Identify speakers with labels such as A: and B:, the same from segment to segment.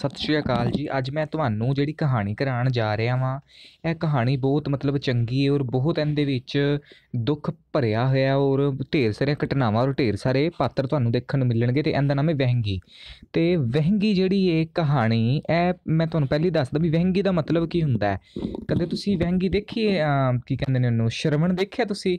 A: ਸਤਿ ਸ਼੍ਰੀ ਅਕਾਲ ਜੀ ਅੱਜ ਮੈਂ ਤੁਹਾਨੂੰ ਜਿਹੜੀ ਕਹਾਣੀ ਕਰਾਉਣ ਜਾ ਰਿਹਾ ਵਾਂ ਇਹ ਕਹਾਣੀ ਬਹੁਤ ਮਤਲਬ ਚੰਗੀ ਹੈ ਔਰ ਬਹੁਤ ਇਹਦੇ ਵਿੱਚ ਦੁੱਖ ਭਰਿਆ ਹੋਇਆ ਔਰ ਢੇਰ ਸਾਰੇ ਘਟਨਾਵਾਂ ਔਰ ਢੇਰ ਸਾਰੇ ਪਾਤਰ ਤੁਹਾਨੂੰ ਦੇਖਣ ਨੂੰ ਮਿਲਣਗੇ ਤੇ ਇਹਦਾ ਨਾਮ ਹੈ ਵਹਿੰਗੀ ਤੇ ਵਹਿੰਗੀ ਜਿਹੜੀ ਇਹ ਕਹਾਣੀ ਇਹ ਮੈਂ ਤੁਹਾਨੂੰ ਪਹਿਲੀ ਦੱਸਦਾ ਵੀ ਵਹਿੰਗੀ ਦਾ ਮਤਲਬ ਕੀ ਹੁੰਦਾ ਹੈ ਕਦੇ ਤੁਸੀਂ ਵਹਿੰਗੀ ਦੇਖੀ ਕੀ ਕਹਿੰਦੇ ਨੇ ਉਹਨੂੰ ਸ਼ਰਵਣ ਦੇਖਿਆ ਤੁਸੀਂ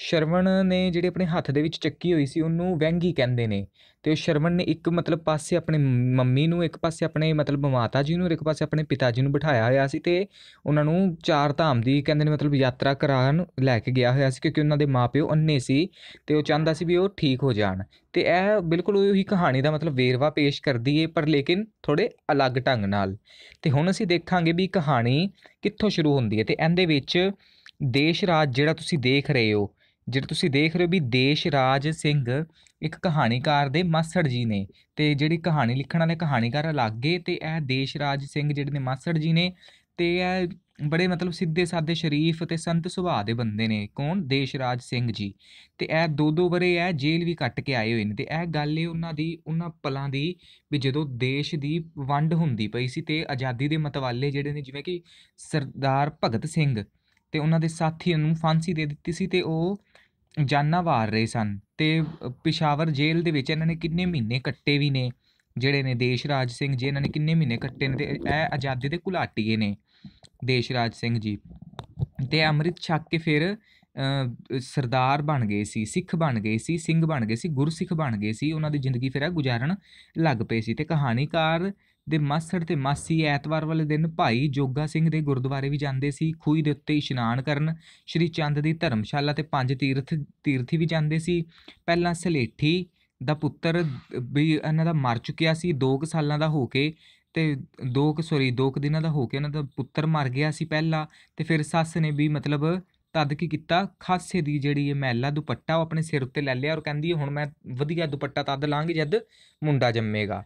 A: ਸ਼ਰਵਣ ਨੇ ਜਿਹੜੇ ਆਪਣੇ ਹੱਥ ਦੇ ਵਿੱਚ ਚੱਕੀ ਹੋਈ ਸੀ ਉਹਨੂੰ ਵਹਿੰਗੀ ਕਹਿੰਦੇ ਨੇ ਤੇ ਉਹ ਸ਼ਰਵਣ ਨੇ ਇੱਕ ਮਤਲਬ ਪਾਸੇ ਆਪਣੇ ਮੰਮੀ ਨੂੰ ਇੱਕ ਪਾਸੇ ਆਪਣੇ ਮਤਲਬ ਮਾਤਾ ਜੀ ਨੂੰ ਇੱਕ ਪਾਸੇ ਆਪਣੇ ਪਿਤਾ ਜੀ ਨੂੰ ਬਿਠਾਇਆ ਹੋਇਆ ਸੀ ਤੇ ਉਹਨਾਂ ਨੂੰ ਚਾਰ ਧਾਮ ਦੀ ਕਹਿੰਦੇ ਨੇ ਮਤਲਬ ਯਾਤਰਾ ਕਰਾਉਣ ਲੈ ਕੇ ਗਿਆ ਹੋਇਆ ਸੀ ਕਿਉਂਕਿ ਉਹਨਾਂ ਦੇ ਮਾਪਿਓ ਅੰਨੇ ਸੀ ਤੇ ਉਹ ਚਾਹੁੰਦਾ ਸੀ ਵੀ ਉਹ ਠੀਕ ਹੋ ਜਾਣ ਤੇ ਇਹ ਬਿਲਕੁਲ ਉਹੀ ਕਹਾਣੀ ਦਾ ਮਤਲਬ ਵੇਰਵਾ ਪੇਸ਼ ਕਰਦੀ ਏ ਪਰ ਲੇਕਿਨ ਥੋੜੇ ਅਲੱਗ ਢੰਗ ਨਾਲ ਤੇ ਹੁਣ ਅਸੀਂ ਦੇਖਾਂਗੇ ਵੀ ਕਹਾਣੀ ਕਿੱਥੋਂ ਸ਼ੁਰੂ ਹੁੰਦੀ ਏ ਤੇ ਇਹਦੇ ਵਿੱਚ ਦੇਸ਼ ਰਾਜ ਜਿਹੜਾ ਤੁਸੀਂ ਦੇਖ ਰਹੇ ਹੋ ਜਿਹੜੇ ਤੁਸੀਂ ਦੇਖ ਰਹੇ ਹੋ ਵੀ ਦੇਸ਼ ਰਾਜ ਸਿੰਘ ਇੱਕ ਕਹਾਣੀਕਾਰ ਦੇ ਮਾਸੜ ਜੀ ਨੇ ਤੇ ਜਿਹੜੀ ਕਹਾਣੀ ਲਿਖਣ ਵਾਲੇ ਕਹਾਣੀਕਾਰ ਅਲੱਗੇ ਤੇ ਇਹ ਦੇਸ਼ ਰਾਜ ਸਿੰਘ ਜਿਹੜੇ ਨੇ ਮਾਸੜ ਜੀ ਨੇ ਤੇ ਇਹ ਬੜੇ ਮਤਲਬ ਸਿੱਧੇ ਸਾਦੇ ਸ਼ਰੀਫ ਤੇ ਸੰਤ ਸੁਭਾਅ ਦੇ ਬੰਦੇ ਨੇ ਕੌਣ ਦੇਸ਼ ਰਾਜ ਸਿੰਘ ਜੀ ਤੇ ਇਹ ਦੋ ਦੋ ਬਰੇ ਇਹ ਜੇਲ੍ਹ ਵੀ ਕੱਟ ਕੇ ਆਏ ਹੋਏ ਨੇ ਤੇ ਇਹ ਗੱਲ ਏ ਉਹਨਾਂ ਦੀ ਉਹਨਾਂ ਪਲਾਂ ਦੀ ਵੀ ਜਦੋਂ ਦੇਸ਼ ਦੀ ਵੰਡ ਹੁੰਦੀ ਪਈ ਸੀ ਤੇ ਆਜ਼ਾਦੀ ਦੇ ਮਤਵਾਲੇ ਜਿਹੜੇ ਨੇ ਜਿਵੇਂ ਕਿ ਸਰਦਾਰ ਭਗਤ ਸਿੰਘ ਤੇ ਉਹਨਾਂ ਦੇ ਸਾਥੀਆਂ ਨੂੰ ਫਾਂਸੀ ਦੇ ਦਿੱਤੀ ਸੀ ਤੇ ਉਹ ਜਾਨਾਂ ਵਾਰ ਰਹੇ ਸਨ ਅਤੇ ਪਿਸ਼ਾਵਰ ਜੇਲ੍ਹ ਦੇ ਵਿੱਚ ਇਹਨਾਂ ਨੇ ਕਿੰਨੇ ਮਹੀਨੇ ਕੱਟੇ ਵੀ ਨੇ ਜਿਹੜੇ ਨੇ ਦੇਸ਼ ਰਾਜ ਸਿੰਘ ਜੀ ਇਹਨਾਂ ਨੇ ਕਿੰਨੇ ਮਹੀਨੇ ਕੱਟੇ ਨੇ ਅਤੇ ਇਹ ਆਜ਼ਾਦੀ ਦੇ ਘੁਲਾਟੀਏ ਨੇ ਦੇਸ਼ ਰਾਜ ਸਿੰਘ ਜੀ ਅਤੇ ਅੰਮ੍ਰਿਤ ਛੱਕ ਕੇ ਫਿਰ ਸਰਦਾਰ ਬਣ ਗਏ ਸੀ ਸਿੱਖ ਬਣ ਗਏ ਸੀ ਸਿੰਘ ਬਣ ਗਏ ਸੀ ਗੁਰਸਿੱਖ ਬਣ ਗਏ ਸੀ ਉਹਨਾਂ ਦੀ ਜ਼ਿੰਦਗੀ ਫਿਰ ਗੁਜ਼ਾਰਨ ਲੱਗ ਪਏ ਸੀ ਅਤੇ ਕਹਾਣੀਕਾਰ ਦੇ ਮਾਸੜ ਤੇ ਮਾਸੀ ਐਤਵਾਰ ਵਾਲੇ ਦਿਨ ਭਾਈ ਜੋਗਾ ਸਿੰਘ ਦੇ ਗੁਰਦੁਆਰੇ ਵੀ ਜਾਂਦੇ ਸੀ ਖੂਹੀ ਦੇ ਉੱਤੇ ਇਸ਼ਨਾਨ ਕਰਨ ਸ਼੍ਰੀ ਚੰਦ ਦੀ ਧਰਮਸ਼ਾਲਾ ਤੇ ਪੰਜ ਤੀਰਥ ਤੀਰਥੀ ਵੀ ਜਾਂਦੇ ਸੀ ਪਹਿਲਾਂ ਸਲੇਠੀ ਦਾ ਪੁੱਤਰ ਵੀ ਇਹਨਾਂ ਦਾ ਮਰ ਚੁੱਕਿਆ ਸੀ 2 ਸਾਲਾਂ ਦਾ ਹੋ ਕੇ ਤੇ ਦੋ ਕੁ ਸੌਰੀ ਦੋ ਦਿਨਾਂ ਦਾ ਹੋ ਕੇ ਉਹਨਾਂ ਦਾ ਪੁੱਤਰ ਮਰ ਗਿਆ ਸੀ ਪਹਿਲਾਂ ਤੇ ਫਿਰ ਸੱਸ ਨੇ ਵੀ ਮਤਲਬ ਤਦ ਕੀ ਕੀਤਾ ਖਾਸੇ ਦੀ ਜਿਹੜੀ ਇਹ ਮਹਿਲਾ ਦੁਪੱਟਾ ਉਹ ਆਪਣੇ ਸਿਰ ਉੱਤੇ ਲੈ ਲਿਆ ਔਰ ਕਹਿੰਦੀ ਹੁਣ ਮੈਂ ਵਧੀਆ ਦੁਪੱਟਾ ਤਦ ਲਾਂਗੀ ਜਦ ਮੁੰਡਾ ਜੰਮੇਗਾ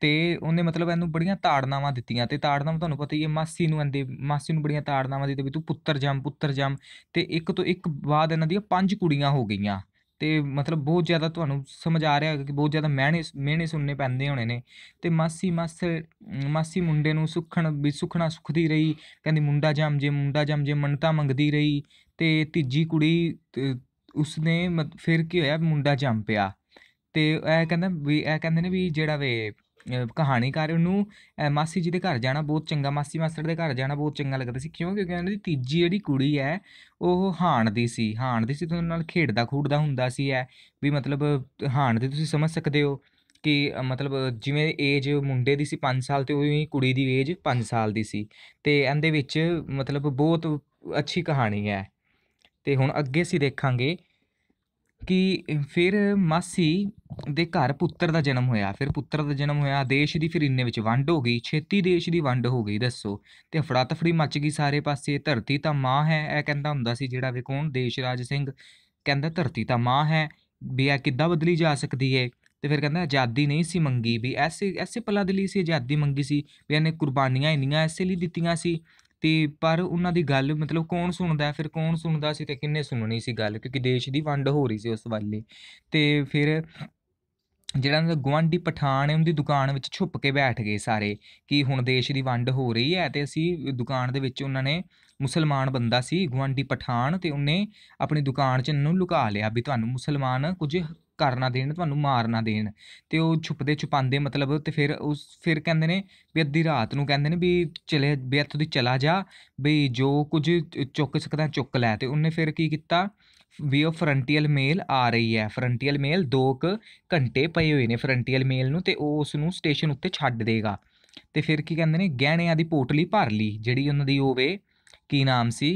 A: ਤੇ ਉਹਨੇ ਮਤਲਬ ਇਹਨੂੰ ਬੜੀਆਂ ਤਾੜਨਾਵਾਂ ਦਿੱਤੀਆਂ ਤੇ ਤਾੜਨਾਵਾਂ ਤੁਹਾਨੂੰ ਪਤਾ ਹੀ ਹੈ ਮਾਸੀ ਨੂੰ ਅੰਦੇ ਮਾਸੀ ਨੂੰ ਬੜੀਆਂ ਤਾੜਨਾਵਾਂ ਦਿੱਤੇ ਵੀ ਤੂੰ ਪੁੱਤਰ ਜੰਮ ਪੁੱਤਰ ਜੰਮ ਤੇ ਇੱਕ ਤੋਂ ਇੱਕ ਬਾਅਦ ਇਹਨਾਂ ਦੀਆਂ ਪੰਜ ਕੁੜੀਆਂ ਹੋ ਗਈਆਂ ਤੇ ਮਤਲਬ ਬਹੁਤ ਜ਼ਿਆਦਾ ਤੁਹਾਨੂੰ ਸਮਝ ਆ ਰਿਹਾ ਕਿ ਬਹੁਤ ਜ਼ਿਆਦਾ ਮਹਿਣੇ ਮਹਿਣੇ ਸੁਣਨੇ ਪੈਂਦੇ ਹੋਣੇ ਨੇ ਤੇ ਮਾਸੀ ਮਾਸੇ ਮਾਸੀ ਮੁੰਡੇ ਨੂੰ ਸੁਖਣ ਵੀ ਸੁਖਣਾ ਸੁਖਦੀ ਰਹੀ ਕਹਿੰਦੀ ਮੁੰਡਾ ਜੰਮ ਜੇ ਮੁੰਡਾ ਜੰਮ ਜੇ ਮੰਨਤਾ ਮੰਗਦੀ ਰਹੀ ਤੇ ਤੀਜੀ ਕੁੜੀ ਉਸਨੇ ਫਿਰ ਕੀ ਹੋਇਆ ਮੁੰਡਾ ਜੰਮ ਪਿਆ ਤੇ ਇਹ ਕਹਿੰਦਾ ਵੀ ਇਹ ਕਹਿੰਦੇ ਨੇ ਵੀ ਜਿਹੜਾ ਵੇ ਕਹਾਣੀਕਾਰ ਨੂੰ ਮਾਸੀ ਜੀ ਦੇ ਘਰ ਜਾਣਾ ਬਹੁਤ ਚੰਗਾ ਮਾਸੀ ਮਾਸੜ ਦੇ ਘਰ ਜਾਣਾ ਬਹੁਤ ਚੰਗਾ ਲੱਗਦਾ ਸੀ ਕਿਉਂ ਕਿਉਂਕਿ ਉਹਨਾਂ ਦੀ ਤੀਜੀ ਜਿਹੜੀ ਕੁੜੀ ਹੈ ਉਹ ਹਾਣ ਦੀ ਸੀ ਹਾਣ ਦੀ ਸੀ ਤੇ ਉਹਨਾਂ ਨਾਲ ਖੇਡਦਾ ਖੂਡਦਾ ਹੁੰਦਾ ਸੀ ਐ ਵੀ ਮਤਲਬ ਹਾਣ ਦੀ ਤੁਸੀਂ ਸਮਝ ਸਕਦੇ ਹੋ ਕਿ ਮਤਲਬ ਜਿਵੇਂ ਏਜ ਮੁੰਡੇ ਦੀ ਸੀ 5 ਸਾਲ ਤੇ ਉਵੇਂ ਕੁੜੀ ਦੀ ਏਜ 5 ਸਾਲ ਦੀ ਸੀ ਤੇ ਇਹਦੇ ਵਿੱਚ ਮਤਲਬ ਬਹੁਤ ਅੱਛੀ ਕਹਾਣੀ ਹੈ ਤੇ ਹੁਣ ਅੱਗੇ ਸੀ ਦੇਖਾਂਗੇ ਕਿ ਫਿਰ ਮਾਸੀ ਦੇ ਘਰ ਪੁੱਤਰ ਦਾ ਜਨਮ ਹੋਇਆ ਫਿਰ ਪੁੱਤਰ ਦਾ ਜਨਮ ਹੋਇਆ ਦੇਸ਼ ਦੀ ਫਿਰ ਇੰਨੇ ਵਿੱਚ ਵੰਡ ਹੋ ਗਈ ਛੇਤੀ ਦੇਸ਼ ਦੀ ਵੰਡ ਹੋ ਗਈ ਦੱਸੋ ਤੇ ਫੜਾ ਤਫੜੀ ਮੱਚ ਗਈ ਸਾਰੇ ਪਾਸੇ ਧਰਤੀ ਤਾਂ ਮਾਂ ਹੈ ਇਹ ਕਹਿੰਦਾ ਹੁੰਦਾ ਸੀ ਜਿਹੜਾ ਕੋਣ ਦੇਸ਼ ਰਾਜ ਸਿੰਘ ਕਹਿੰਦਾ ਧਰਤੀ ਤਾਂ ਮਾਂ ਹੈ ਵੀ ਇਹ ਕਿੱਦਾਂ ਬਦਲੀ ਜਾ ਸਕਦੀ ਹੈ ਤੇ ਫਿਰ ਕਹਿੰਦਾ ਆਜ਼ਾਦੀ ਨਹੀਂ ਸੀ ਮੰਗੀ ਵੀ ਐਸੇ ਐਸੇ ਪਲਾਂ ਦੇ ਲਈ ਸੀ ਆਜ਼ਾਦੀ ਮੰਗੀ ਸੀ ਵੀ ਇਹਨੇ ਕੁਰਬਾਨੀਆਂ ਇੰਨੀਆਂ ਐਸੇ ਲਈ ਦਿੱਤੀਆਂ ਸੀ ਤੇ ਪਰ ਉਹਨਾਂ ਦੀ ਗੱਲ ਮਤਲਬ ਕੌਣ ਸੁਣਦਾ ਫਿਰ ਕੌਣ ਸੁਣਦਾ ਸੀ ਤੇ ਕਿੰਨੇ ਸੁਣਨੀ ਸੀ ਗੱਲ ਕਿਉਂਕਿ ਦੇਸ਼ ਦੀ ਵੰਡ ਹੋ ਰਹੀ ਸੀ ਉਸ ਵੇਲੇ ਤੇ ਫਿਰ ਜਿਹੜਾ ਉਹਨਾਂ ਦਾ ਪਠਾਨ ਹੈ ਉਹਦੀ ਦੁਕਾਨ ਵਿੱਚ ਛੁੱਪ ਕੇ ਬੈਠ ਗਏ ਸਾਰੇ ਕਿ ਹੁਣ ਦੇਸ਼ ਦੀ ਵੰਡ ਹੋ ਰਹੀ ਹੈ ਤੇ ਅਸੀਂ ਦੁਕਾਨ ਦੇ ਵਿੱਚ ਉਹਨਾਂ ਨੇ ਮੁਸਲਮਾਨ ਬੰਦਾ ਸੀ ਗਵਾਂਡੀ ਪਠਾਨ ਤੇ ਉਹਨੇ ਆਪਣੀ ਦੁਕਾਨ 'ਚ ਨੂੰ ਲੁਕਾ ਲਿਆ ਵੀ ਤੁਹਾਨੂੰ ਮੁਸਲਮਾਨ ਕੁਝ ਕਰ ਨਾ ਦੇਣ ਤੁਹਾਨੂੰ ਮਾਰ ਨਾ ਦੇਣ ਤੇ ਉਹ ਛੁਪਦੇ ਛੁਪਾਉਂਦੇ ਮਤਲਬ ਤੇ ਫਿਰ ਉਸ ਫਿਰ ਕਹਿੰਦੇ ਨੇ ਵੀ ਅੱਧੀ ਰਾਤ ਨੂੰ ਕਹਿੰਦੇ ਨੇ ਵੀ ਚਲੇ ਵੀ ਇੱਥੋਂ ਦੀ ਚਲਾ ਜਾ ਵੀ ਜੋ ਕੁਝ ਚੁੱਕ ਸਕਦਾ ਚੁੱਕ ਲੈ ਤੇ ਉਹਨੇ ਫਿਰ ਕੀ ਕੀਤਾ ਵੀ ਉਹ ਫਰੰਟੀਅਲ ਮੇਲ ਆ ਰਹੀ ਹੈ ਫਰੰਟੀਅਲ ਮੇਲ 2 ਘੰਟੇ ਪਏ ਹੋਏ ਨੇ ਫਰੰਟੀਅਲ ਮੇਲ ਨੂੰ ਤੇ ਉਹ ਉਸ ਨੂੰ ਸਟੇਸ਼ਨ ਉੱਤੇ ਛੱਡ ਦੇਗਾ ਤੇ ਫਿਰ ਕੀ ਕਹਿੰਦੇ ਨੇ ਗਹਿਣਿਆਂ ਦੀ ਪੋਟਲੀ ਭਰ ਲਈ ਜਿਹੜੀ ਉਹਨਾਂ ਦੀ ਹੋਵੇ ਕੀ ਨਾਮ ਸੀ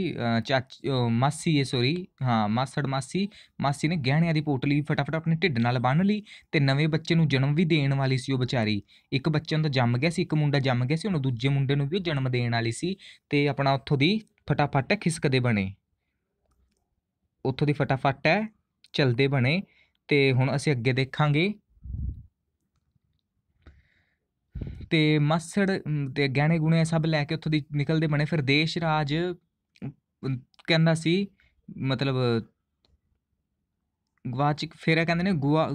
A: ਚਾਚ ਮਾਸੀ ਏ ਸੋਰੀ ਹਾਂ ਮਾਸੜ ਮਾਸੀ ਮਾਸੀ ਨੇ ਗਹਿਣਿਆਂ ਦੀ ਪੋਟਲੀ ਫਟਾਫਟ ਆਪਣੇ ਢਿੱਡ ਨਾਲ ਬੰਨ ਲਈ ਤੇ ਨਵੇਂ ਬੱਚੇ ਨੂੰ ਜਨਮ ਵੀ ਦੇਣ ਵਾਲੀ ਸੀ ਉਹ ਵਿਚਾਰੀ ਇੱਕ ਬੱਚੇ ਤਾਂ ਜੰਮ ਗਿਆ ਸੀ ਇੱਕ ਮੁੰਡਾ ਜੰਮ ਗਿਆ ਸੀ ਉਹਨੂੰ ਦੂਜੇ ਮੁੰਡੇ ਨੂੰ ਵੀ ਜਨਮ ਦੇਣ ਵਾਲੀ ਸੀ ਤੇ ਆਪਣਾ ਉੱਥੋਂ ਦੀ ਫਟਾਫਟ ਖਿਸਕਦੇ ਬਣੇ ਉੱਥੋਂ ਦੀ ਫਟਾਫਟ ਹੈ ਚਲਦੇ ਬਣੇ ਤੇ ਹੁਣ ਅਸੀਂ ਅੱਗੇ ਦੇਖਾਂਗੇ ਤੇ ਮਸੜ ਤੇ ਗਹਿਣੇ ਗੁਣੇ ਸਭ ਲੈ ਕੇ ਉੱਥੋਂ ਦੀ ਨਿਕਲਦੇ ਬਣੇ ਫਿਰ ਦੇਸ਼ ਰਾਜ ਕਹਿੰਦਾ ਸੀ ਮਤਲਬ ਗਵਾਚਿਕ ਫੇਰਾ ਇਹ ਕਹਿੰਦੇ ਨੇ ਗੁਆ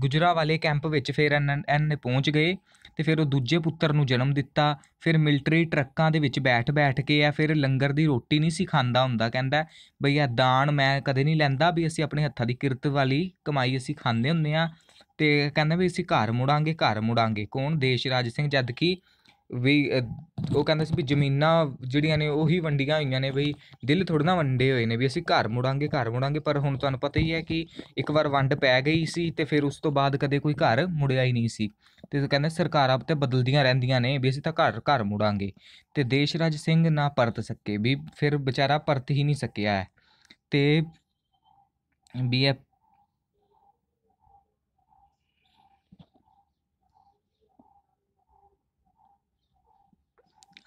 A: ਗੁਜਰਾ ਵਾਲੇ ਕੈਂਪ ਵਿੱਚ ਫੇਰ ਐਨ ਨੇ ਪਹੁੰਚ ਗਏ ਤੇ ਫਿਰ ਉਹ ਦੂਜੇ ਪੁੱਤਰ ਨੂੰ ਜਨਮ ਦਿੱਤਾ ਫਿਰ ਮਿਲਟਰੀ ਟਰੱਕਾਂ ਦੇ ਵਿੱਚ ਬੈਠ ਬੈਠ ਕੇ ਆ ਫਿਰ ਲੰਗਰ ਦੀ ਰੋਟੀ ਨਹੀਂ ਸੀ ਖਾਂਦਾ ਹੁੰਦਾ ਕਹਿੰਦਾ ਬਈ ਆ ਦਾਨ ਮੈਂ ਕਦੇ ਨਹੀਂ ਲੈਂਦਾ ਵੀ ਅਸੀਂ ਆਪਣੇ ਹੱਥਾਂ ਦੀ ਕਿਰਤ ਵਾਲੀ ਕਮਾਈ ਅਸੀਂ ਖਾਂਦੇ ਹੁੰਦੇ ਆ ਤੇ ਕਹਿੰਦਾ ਵੀ ਅਸੀਂ ਘਰ ਮੁੜਾਂਗੇ ਘਰ ਮੁੜਾਂਗੇ ਕੌਣ ਦੇਸ਼ ਰਾਜ ਸਿੰਘ ਜਦ ਕਿ ਵੀ ਉਹ ਕਹਿੰਦਾ ਸੀ ਵੀ ਜ਼ਮੀਨਾਂ ਜਿਹੜੀਆਂ ਨੇ ਉਹੀ ਵੰਡੀਆਂ ਹੋਈਆਂ ਨੇ ਬਈ ਦਿਲ ਥੋੜਾ ਨਾ ਵੰਡੇ ਹੋਏ ਨੇ ਵੀ ਅਸੀਂ ਘਰ ਮੁੜਾਂਗੇ ਘਰ ਮੁੜਾਂਗੇ ਪਰ ਹੁਣ ਤੁਹਾਨੂੰ ਪਤਾ ਹੀ ਹੈ ਕਿ ਇੱਕ ਵਾਰ ਵੰਡ ਪੈ ਗਈ ਸੀ ਤੇ ਫਿਰ ਉਸ ਤੋਂ ਬਾਅਦ ਕਦੇ ਕੋਈ ਘਰ ਮੁੜਿਆ ਹੀ ਨਹੀਂ ਸੀ ਤੇ ਕਹਿੰਦੇ ਸਰਕਾਰਾਂ ਤੇ ਬਦਲਦੀਆਂ ਰਹਿੰਦੀਆਂ ਨੇ ਵੀ ਅਸੀਂ ਤਾਂ ਘਰ ਘਰ ਮੁੜਾਂਗੇ ਤੇ ਦੇਸ਼ ਰਾਜ ਸਿੰਘ ਨਾ ਪਰਤ ਸਕੇ ਵੀ ਫਿਰ ਵਿਚਾਰਾ ਪਰਤ ਹੀ ਨਹੀਂ ਸਕਿਆ ਤੇ ਵੀ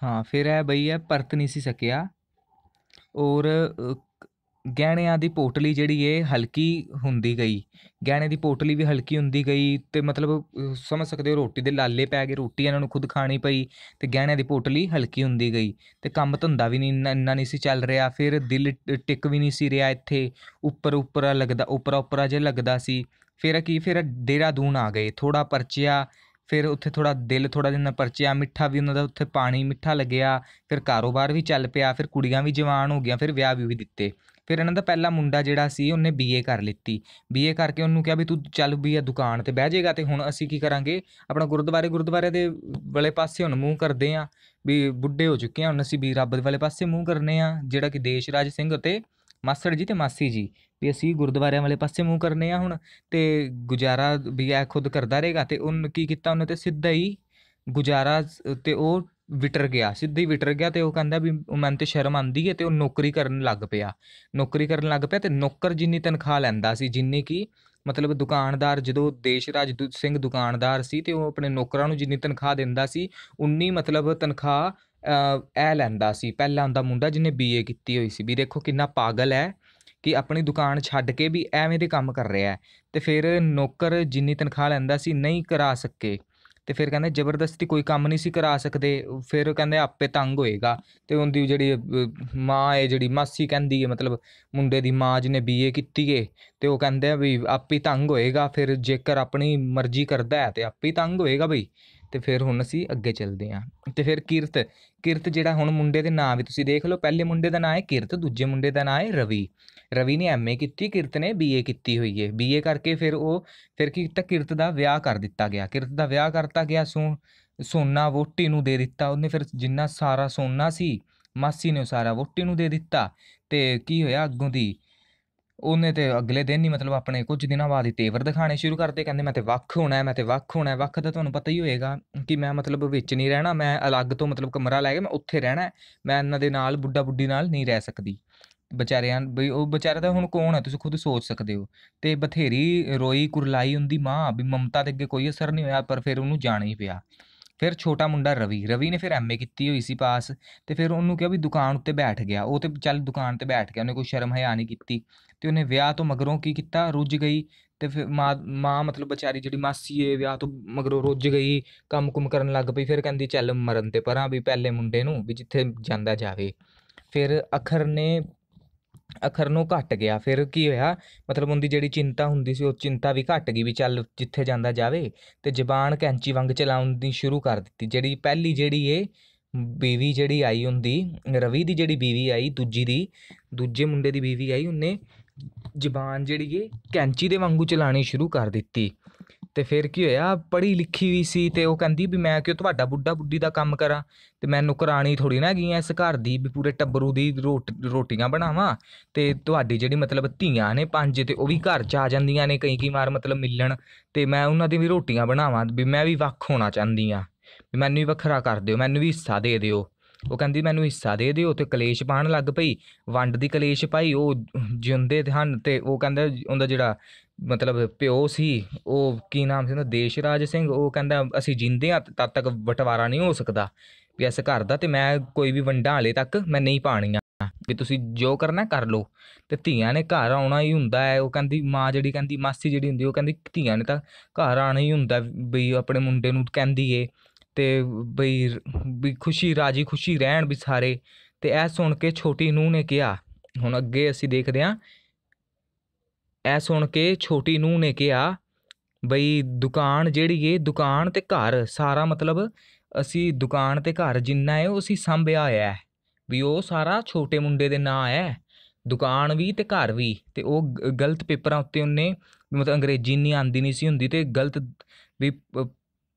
A: ਹਾਂ ਫਿਰ ਇਹ ਬਈ ਹੈ ਪਰਤ ਨਹੀਂ ਸੀ ਸਕਿਆ ਔਰ ਗਹਿਣਿਆਂ ਦੀ ਪੋਟਲੀ ਜਿਹੜੀ ਏ ਹਲਕੀ ਹੁੰਦੀ ਗਈ ਗਹਿਣੇ ਦੀ ਪੋਟਲੀ ਵੀ ਹਲਕੀ ਹੁੰਦੀ ਗਈ ਤੇ ਮਤਲਬ ਸਮਝ ਸਕਦੇ ਹੋ ਰੋਟੀ ਦੇ ਲਾਲੇ ਪੈ ਗਏ ਰੋਟੀ ਇਹਨਾਂ ਨੂੰ ਖੁਦ ਖਾਣੀ ਪਈ ਤੇ ਗਹਿਣਿਆਂ ਦੀ ਪੋਟਲੀ ਹਲਕੀ ਹੁੰਦੀ ਗਈ ਤੇ ਕੰਮ ਧੰਦਾ ਵੀ ਨਹੀਂ ਇੰਨਾ ਨਹੀਂ ਸੀ ਚੱਲ ਰਿਹਾ ਫਿਰ ਦਿਲ ਟਿਕ ਵੀ ਨਹੀਂ ਸੀ ਰਿਹਾ ਇੱਥੇ ਉੱਪਰ ਉੱਪਰ ਲੱਗਦਾ ਉੱਪਰ ਉੱਪਰ ਜੇ ਲੱਗਦਾ ਸੀ ਫਿਰ ਕੀ ਫਿਰ ਡੇਰਾ ਦੇਹਰਾਦੂਨ ਆ ਗਏ ਥੋੜਾ ਪਰਚਿਆ ਫਿਰ ਉੱਥੇ ਥੋੜ੍ਹਾ ਦਿਲ ਥੋੜ੍ਹਾ ਜਿੰਨਾ ਪਰਚਿਆ ਮਿੱਠਾ ਵੀ ਉਹਨਾਂ ਦਾ ਉੱਥੇ ਪਾਣੀ ਮਿੱਠਾ ਲੱਗਿਆ ਫਿਰ ਕਾਰੋਬਾਰ ਵੀ ਚੱਲ ਪਿਆ ਫਿਰ ਕੁੜੀਆਂ ਵੀ ਜਵਾਨ ਹੋ ਗਈਆਂ ਫਿਰ ਵਿਆਹ ਵੀ ਦਿੱਤੇ ਫਿਰ ਇਹਨਾਂ ਦਾ ਪਹਿਲਾ ਮੁੰਡਾ ਜਿਹੜਾ ਸੀ ਉਹਨੇ ਬੀਏ ਕਰ ਲਿੱਤੀ ਬੀਏ ਕਰਕੇ ਉਹਨੂੰ ਕਿਹਾ ਵੀ ਤੂੰ ਚੱਲ ਵੀ ਆ ਦੁਕਾਨ ਤੇ ਬਹਿ ਜਾਏਗਾ ਤੇ ਹੁਣ ਅਸੀਂ ਕੀ ਕਰਾਂਗੇ ਆਪਣਾ ਗੁਰਦੁਆਰੇ ਗੁਰਦੁਆਰੇ ਦੇ ਵਾਲੇ ਪਾਸੇ ਹੁਣ ਮੂੰਹ ਕਰਦੇ ਆ ਵੀ ਬੁੱਢੇ ਹੋ ਚੁੱਕੇ ਆ ਹੁਣ ਅਸੀਂ ਵੀ ਰੱਬ ਦੇ ਵਾਲੇ ਪਾਸੇ ਮੂੰਹ ਕਰਨੇ ਆ ਜਿਹੜਾ ਕਿ ਦੇਸ਼ ਰਾਜ ਸਿੰਘ ਅਤੇ ਮਾਸੜ ਜੀ ਤੇ ਮਾਸੀ ਜੀ ਵੀ ਅਸੀਂ ਗੁਰਦੁਆਰਿਆਂ ਵਾਲੇ ਪਾਸੇ ਮੂੰਹ ਕਰਨੇ ਆ ਹੁਣ ਤੇ ਗੁਜ਼ਾਰਾ ਵੀ ਐ ਖੁਦ ਕਰਦਾ ਰਹੇਗਾ ਤੇ ਉਹਨ ਕੀ ਕੀਤਾ ਉਹਨੇ ਤੇ ਸਿੱਧਾ ਹੀ ਗੁਜ਼ਾਰਾ ਤੇ ਉਹ ਵਿਟਰ ਗਿਆ ਸਿੱਧਾ ਹੀ ਵਿਟਰ ਗਿਆ ਤੇ ਉਹ ਕਹਿੰਦਾ ਵੀ ਮੈਨੂੰ ਤੇ ਸ਼ਰਮ ਆਂਦੀ ਹੈ ਤੇ ਉਹ ਨੌਕਰੀ ਕਰਨ ਲੱਗ ਪਿਆ ਨੌਕਰੀ ਕਰਨ ਲੱਗ ਪਿਆ ਤੇ ਨੌਕਰ ਜਿੰਨੀ ਤਨਖਾਹ ਲੈਂਦਾ ਸੀ ਜਿੰਨੀ ਕੀ ਮਤਲਬ ਦੁਕਾਨਦਾਰ ਜਦੋਂ ਦੇਸ਼ਰਾਜ ਸਿੰਘ ਦੁਕਾਨਦਾਰ ਸੀ ਤੇ ਉਹ ਆਪਣੇ ਨੌਕਰਾਂ ਨੂੰ ਜਿੰਨੀ ਤਨਖਾਹ ਦਿੰਦਾ ਸੀ ਉਨੀ ਮਤਲਬ ਤਨਖਾਹ ਐ ਲੈਂਦਾ ਸੀ ਪਹਿਲਾਂ ਦਾ ਮੁੰਡਾ ਜਿਹਨੇ ਬੀਏ ਕੀਤੀ ਹੋਈ ਸੀ ਵੀ ਦੇਖੋ ਕਿੰਨਾ ਪਾਗਲ ਹੈ ਕਿ ਆਪਣੀ ਦੁਕਾਨ ਛੱਡ ਕੇ ਵੀ ਐਵੇਂ ਦੇ ਕੰਮ ਕਰ ਰਿਹਾ ਹੈ ਤੇ ਫਿਰ ਨੌਕਰ ਜਿੰਨੀ ਤਨਖਾਹ ਲੈਂਦਾ ਸੀ ਨਹੀਂ ਕਰਾ ਸਕੇ ਤੇ ਫਿਰ ਕਹਿੰਦੇ ਜ਼ਬਰਦਸਤੀ ਕੋਈ ਕੰਮ ਨਹੀਂ ਸੀ ਕਰਾ ਸਕਦੇ ਫਿਰ ਕਹਿੰਦੇ ਆਪੇ ਤੰਗ ਹੋਏਗਾ ਤੇ ਉਹਦੀ ਜਿਹੜੀ ਮਾਂ ਹੈ ਜਿਹੜੀ ਮਾਸੀ ਕਹਿੰਦੀ ਹੈ ਮਤਲਬ ਮੁੰਡੇ ਦੀ ਮਾਂ ਜਿਹਨੇ ਬੀਏ ਕੀਤੀ ਏ ਤੇ ਉਹ ਕਹਿੰਦੇ ਆ ਵੀ ਆਪੇ ਤੰਗ ਹੋਏਗਾ ਫਿਰ ਜੇਕਰ ਆਪਣੀ ਮਰਜ਼ੀ ਕਰਦਾ ਹੈ ਤੇ ਆਪੇ ਤੰਗ ਹੋਏਗਾ ਬਈ ਤੇ ਫਿਰ ਹੁਣ ਅਸੀਂ ਅੱਗੇ ਚੱਲਦੇ ਹਾਂ ਤੇ ਫਿਰ ਕਿਰਤ ਕਿਰਤ ਜਿਹੜਾ ਹੁਣ ਮੁੰਡੇ ਦੇ ਨਾਂ ਵੀ ਤੁਸੀਂ ਦੇਖ ਲਓ ਪਹਿਲੇ ਮੁੰਡੇ ਦਾ ਨਾਂ ਹੈ ਕਿਰਤ ਦੂਜੇ ਮੁੰਡੇ ਦਾ ਨਾਂ ਹੈ ਰਵੀ ਰਵੀ ਨੇ ਐਮਏ ਕੀਤੀ ਕਿਰਤ ਨੇ ਬੀਏ ਕੀਤੀ ਹੋਈ ਹੈ ਬੀਏ ਕਰਕੇ ਫਿਰ ਉਹ ਫਿਰ ਕੀ ਕੀਰਤ ਕਿਰਤ ਦਾ ਵਿਆਹ ਕਰ ਦਿੱਤਾ ਗਿਆ ਕਿਰਤ ਦਾ ਵਿਆਹ ਕਰਤਾ ਗਿਆ ਸੋਨਾ ਵੋਟੀ ਨੂੰ ਦੇ ਦਿੱਤਾ ਉਹਨੇ ਫਿਰ ਜਿੰਨਾ ਸਾਰਾ ਸੋਨਾ ਸੀ ਮਾਸੀ ਨੇ ਸਾਰਾ ਵੋਟੀ ਨੂੰ ਦੇ ਦਿੱਤਾ ਤੇ ਕੀ ਹੋਇਆ ਅੱਗੋਂ ਦੀ ਉਹਨੇ ਤੇ ਅਗਲੇ ਦਿਨ ਹੀ ਮਤਲਬ ਆਪਣੇ ਕੁਝ ਦਿਨਾਂ ਬਾਅਦ ਹੀ ਤੇਵਰ ਦਿਖਾਣੇ ਸ਼ੁਰੂ ਕਰਦੇ ਕਹਿੰਦੇ ਮੈਂ ਤੇ ਵੱਖ ਹੋਣਾ ਮੈਂ ਤੇ ਵੱਖ ਹੋਣਾ ਵੱਖ ਤਾਂ ਤੁਹਾਨੂੰ ਪਤਾ ਹੀ ਹੋਏਗਾ ਕਿ ਮੈਂ ਮਤਲਬ ਵਿੱਚ ਨਹੀਂ ਰਹਿਣਾ ਮੈਂ ਅਲੱਗ ਤੋਂ ਮਤਲਬ ਕਮਰਾ ਲੈ ਕੇ ਮੈਂ ਉੱਥੇ ਰਹਿਣਾ ਮੈਂ ਇਹਨਾਂ ਦੇ ਨਾਲ ਬੁੱਢਾ ਬੁੱਢੀ ਨਾਲ ਨਹੀਂ ਰਹਿ ਸਕਦੀ ਵਿਚਾਰਿਆਂ ਬਈ ਉਹ ਵਿਚਾਰਾ ਤਾਂ ਹੁਣ ਕੌਣ ਹੈ ਤੁਸੀਂ ਖੁਦ ਸੋਚ ਸਕਦੇ ਹੋ ਤੇ ਬਥੇਰੀ ਰੋਈ ਕੁਰਲਾਈ ਉਹਦੀ ਮਾਂ ਵੀ ਮਮਤਾ ਦੇ ਅੱਗੇ ਕੋਈ ਅਸਰ ਨਹੀਂ ਹੋਇਆ ਪਰ ਫਿਰ ਉਹਨੂੰ ਜਾਣਾ ਹੀ ਪਿਆ ਫਿਰ ਛੋਟਾ ਮੁੰਡਾ ਰਵੀ ਰਵੀ ਨੇ ਫਿਰ ਐਮਏ ਕੀਤੀ ਹੋਈ ਸੀ ਪਾਸ ਤੇ ਫਿਰ ਉਹਨੂੰ ਕਿਹਾ ਵੀ ਦੁਕਾਨ ਉੱਤੇ ਬੈਠ ਗਿਆ ਉਹ ਤੇ ਚੱਲ ਦੁਕਾਨ ਤੇ ਬੈਠ ਗਿਆ ਉਹਨੇ ਕੋਈ ਸ਼ਰਮ ਹਿਆ ਨਹੀਂ ਕੀਤੀ ਤੇ ਉਹਨੇ ਵਿਆਹ ਤੋਂ ਮਗਰੋਂ ਕੀ ਕੀਤਾ ਰੁੱਝ ਗਈ ਤੇ ਫਿਰ ਮਾਂ ਮਾਂ ਮਤਲਬ ਵਿਚਾਰੀ ਜਿਹੜੀ ਮਾਸੀ ਏ ਵਿਆਹ ਤੋਂ ਮਗਰੋਂ ਰੁੱਝ ਗਈ ਕੰਮ-ਕੁਮ ਕਰਨ ਲੱਗ ਪਈ ਫਿਰ ਕਹਿੰਦੀ ਚੱਲ ਮਰਨ ਤੇ ਪਰਾਂ ਵੀ ਪਹਿਲੇ ਮੁੰਡੇ ਨੂੰ ਵੀ ਜਿੱਥੇ ਜਾਂਦਾ ਜਾਵੇ ਫਿਰ ਅਖਰ ਨੇ ਅੱਖਰ ਨੂੰ ਘਟ ਗਿਆ ਫਿਰ ਕੀ ਹੋਇਆ ਮਤਲਬ ਉਹਦੀ ਜਿਹੜੀ ਚਿੰਤਾ ਹੁੰਦੀ ਸੀ ਉਹ ਚਿੰਤਾ ਵੀ ਘਟ ਗਈ ਵੀ ਚੱਲ ਜਿੱਥੇ ਜਾਂਦਾ ਜਾਵੇ ਤੇ ਜ਼ਬਾਨ ਕੈਂਚੀ ਵਾਂਗ ਚਲਾਉਣ ਦੀ ਸ਼ੁਰੂ ਕਰ ਦਿੱਤੀ ਜਿਹੜੀ ਪਹਿਲੀ ਜਿਹੜੀ ਏ ਬੀਵੀ ਜਿਹੜੀ ਆਈ ਹੁੰਦੀ ਰਵੀ ਦੀ ਜਿਹੜੀ ਬੀਵੀ ਆਈ ਦੂਜੀ ਦੀ ਦੂਜੇ ਮੁੰਡੇ ਦੀ ਬੀਵੀ ਆਈ ਉਹਨੇ ਜ਼ਬਾਨ ਜਿਹੜੀ ਏ ਕੈਂਚੀ ਦੇ ਵਾਂਗੂ ਚਲਾਣੀ ਸ਼ੁਰੂ ਕਰ ਦਿੱਤੀ ਤੇ ਫਿਰ ਕੀ ਹੋਇਆ ਪੜ੍ਹੀ ਲਿਖੀ ਵੀ ਸੀ ਤੇ ਉਹ ਕਹਿੰਦੀ ਵੀ ਮੈਂ ਕਿਉਂ ਤੁਹਾਡਾ ਬੁੱਢਾ ਬੁੱਢੀ ਦਾ ਕੰਮ ਕਰਾਂ ਤੇ ਮੈਂ ਨੁਕਰਾਣੀ ਥੋੜੀ ਨਾ ਗਈ ਐ ਇਸ ਘਰ ਦੀ ਵੀ ਪੂਰੇ ਟੱਬਰੂ ਦੀ ਰੋਟੀਆਂ ਬਣਾਵਾਂ ਤੇ ਤੁਹਾਡੀ ਜਿਹੜੀ ਮਤਲਬ ਧੀਆਂ ਨੇ ਪੰਜ ਤੇ ਉਹ ਵੀ ਘਰ ਚ ਆ ਜਾਂਦੀਆਂ ਨੇ ਕਈ ਕਈ ਵਾਰ ਮਤਲਬ ਮਿਲਣ ਤੇ ਮੈਂ ਉਹਨਾਂ ਦੀ ਵੀ ਰੋਟੀਆਂ ਬਣਾਵਾਂ ਵੀ ਮੈਂ ਵੀ ਵੱਖ ਹੋਣਾ ਚਾਹੁੰਦੀ ਆ ਵੀ ਮੈਨੂੰ ਵੀ ਵੱਖਰਾ ਕਰ ਦਿਓ ਮੈਨੂੰ ਵੀ ਹਿੱਸਾ ਦੇ ਦਿਓ ਉਹ ਕਹਿੰਦੀ ਮੈਨੂੰ ਹਿੱਸਾ ਦੇ ਦਿਓ ਤੇ ਕਲੇਸ਼ ਪਾਣ ਲੱਗ ਪਈ ਵੰਡ ਦੀ ਕਲੇਸ਼ ਪਾਈ ਉਹ ਜਿੰਦੇ ਹਨ ਤੇ ਉਹ ਕਹਿੰਦਾ ਉਹਦਾ ਜਿਹੜਾ ਮਤਲਬ ਪਿਓ ਸੀ ਉਹ ਕੀ ਨਾਮ ਸੀ ਉਹਦਾ ਦੇਸ਼ ਰਾਜ ਸਿੰਘ ਉਹ ਕਹਿੰਦਾ ਅਸੀਂ ਜਿੰਦੇ ਹਾਂ ਤਦ ਤੱਕ ਬਟਵਾਰਾ ਨਹੀਂ ਹੋ ਸਕਦਾ ਵੀ ਇਸ ਘਰ ਦਾ ਤੇ ਮੈਂ ਕੋਈ ਵੀ ਵੰਡਾਂ ਹਲੇ ਤੱਕ ਮੈਂ ਨਹੀਂ ਪਾਣੀਆਂ ਵੀ ਤੁਸੀਂ ਜੋ ਕਰਨਾ ਕਰ ਲਓ ਤੇ ਧੀਆਂ ਨੇ ਘਰ ਆਉਣਾ ਹੀ ਹੁੰਦਾ ਹੈ ਉਹ ਕਹਿੰਦੀ ਮਾਂ ਜਿਹੜੀ ਕਹਿੰਦੀ ਮਾਸੀ ਜਿਹੜੀ ਹੁੰਦੀ ਉਹ ਕਹਿੰਦੀ ਧੀਆਂ ਨੇ ਤਾਂ ਘਰ ਆਣਾ ਹੀ ਹੁੰਦਾ ਬਈ ਆਪਣੇ ਮੁੰਡੇ ਨੂੰ ਕਹਿੰਦੀ ਏ ਤੇ ਬਈ ਵੀ ਖੁਸ਼ੀ ਰਾਜੀ ਖੁਸ਼ੀ ਰਹਿਣ ਵੀ ਸਾਰੇ ਤੇ ਇਹ ਸੁਣ ਕੇ ਛੋਟੀ ਨੂੰ ਨੇ ਕਿਹਾ ਹੁਣ ਅੱਗੇ ਅਸੀਂ ਦੇਖਦੇ ਹਾਂ ਐ ਸੁਣ ਕੇ ਛੋਟੀ ਨੂੰ ਨੇ ਕਿਹਾ ਬਈ ਦੁਕਾਨ ਜਿਹੜੀ ਏ ਦੁਕਾਨ ਤੇ ਘਰ ਸਾਰਾ ਮਤਲਬ ਅਸੀਂ ਦੁਕਾਨ ਤੇ ਘਰ ਜਿੰਨਾ ਹੈ ਉਹ ਅਸੀਂ ਸੰਭਿਆ ਆਇਆ ਹੈ ਵੀ ਉਹ ਸਾਰਾ ਛੋਟੇ ਮੁੰਡੇ ਦੇ ਨਾਂ ਹੈ ਦੁਕਾਨ ਵੀ ਤੇ ਘਰ ਵੀ ਤੇ ਉਹ ਗਲਤ ਪੇਪਰਾਂ ਉੱਤੇ ਉਹਨੇ ਮਤਲਬ ਅੰਗਰੇਜ਼ੀ ਨਹੀਂ ਆਂਦੀ ਨਹੀਂ ਸੀ ਹੁੰਦੀ ਤੇ ਗਲਤ ਵੀ